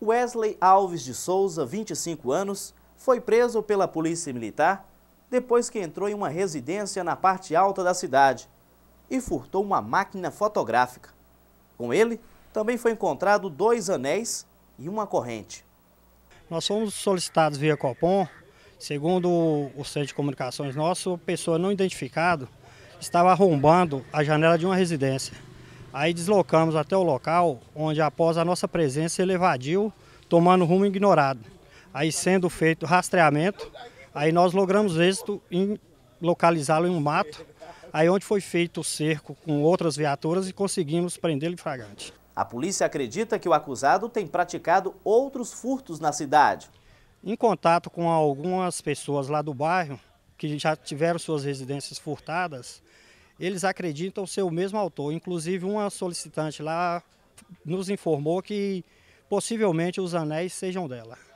Wesley Alves de Souza, 25 anos, foi preso pela Polícia Militar depois que entrou em uma residência na parte alta da cidade e furtou uma máquina fotográfica. Com ele, também foi encontrado dois anéis e uma corrente. Nós fomos solicitados via Copom, segundo o centro de comunicações nosso, pessoa não identificada estava arrombando a janela de uma residência. Aí deslocamos até o local onde, após a nossa presença, ele evadiu, tomando rumo ignorado. Aí, sendo feito rastreamento, aí nós logramos êxito em localizá-lo em um mato, aí onde foi feito o cerco com outras viaturas e conseguimos prendê-lo em flagrante. A polícia acredita que o acusado tem praticado outros furtos na cidade. Em contato com algumas pessoas lá do bairro, que já tiveram suas residências furtadas, eles acreditam ser o mesmo autor. Inclusive, uma solicitante lá nos informou que possivelmente os anéis sejam dela.